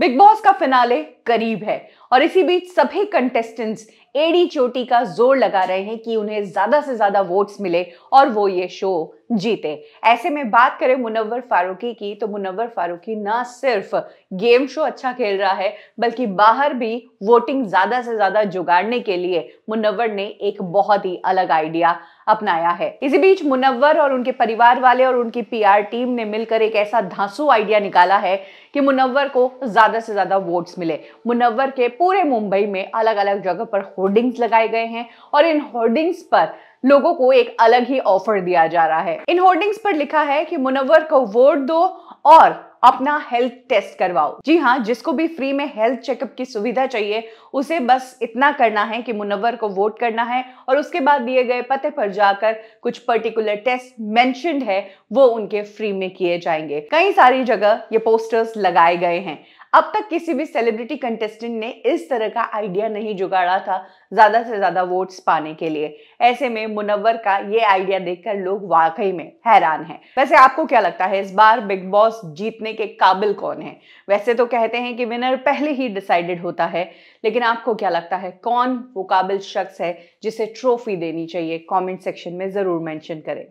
big boss का finale करीब है और इसी बीच सभी कंटेस्टेंट्स एड़ी चोटी का जोर लगा रहे हैं कि उन्हें ज्यादा से ज्यादा वोट्स मिले और वो ये शो जीते ऐसे में बात करें मुनव्वर फारूकी की तो मुनव्वर फारूकी ना सिर्फ गेम शो अच्छा खेल रहा है बल्कि बाहर भी वोटिंग ज़्यादा से ज़्यादा जुगाड़ने के लिए मुनव्वर ने एक बहुत ही अलग आइडिया अपनाया है इसी बीच मुनव्वर और उनके परिवार वाले और उनकी पीआर टीम ने मिलकर एक ऐसा धांसू आइडिया निकाला है कि मुनव्वर को ज़्यादा से ज़्यादा वोट्स मिले मुनव्वर के पूरे मुंबई में अलग अलग जगह पर होर्डिंग्स लगाए गए हैं और इन होर्डिंग्स पर लोगों को एक अलग ही ऑफर दिया जा रहा है इन होर्डिंग्स पर लिखा है कि मुनव्वर को वोट दो और अपना हेल्थ टेस्ट करवाओ जी हाँ जिसको भी फ्री में हेल्थ चेकअप की सुविधा चाहिए उसे बस इतना करना है कि मुनव्वर को वोट करना है और उसके बाद दिए गए पते पर जाकर कुछ पर्टिकुलर टेस्ट मेंशनड है वो उनके फ्री में किए जाएंगे कई सारी जगह ये पोस्टर्स लगाए गए हैं अब तक किसी भी सेलिब्रिटी कंटेस्टेंट ने इस तरह का आइडिया नहीं जुगाड़ा था ज्यादा से ज्यादा वोट्स पाने के लिए ऐसे में मुनव्वर का ये आइडिया देखकर लोग वाकई में हैरान हैं वैसे आपको क्या लगता है इस बार बिग बॉस जीतने के काबिल कौन है वैसे तो कहते हैं कि विनर पहले ही डिसाइडेड होता है लेकिन आपको क्या लगता है कौन वो काबिल शख्स है जिसे ट्रॉफी देनी चाहिए कॉमेंट सेक्शन में जरूर मैंशन करें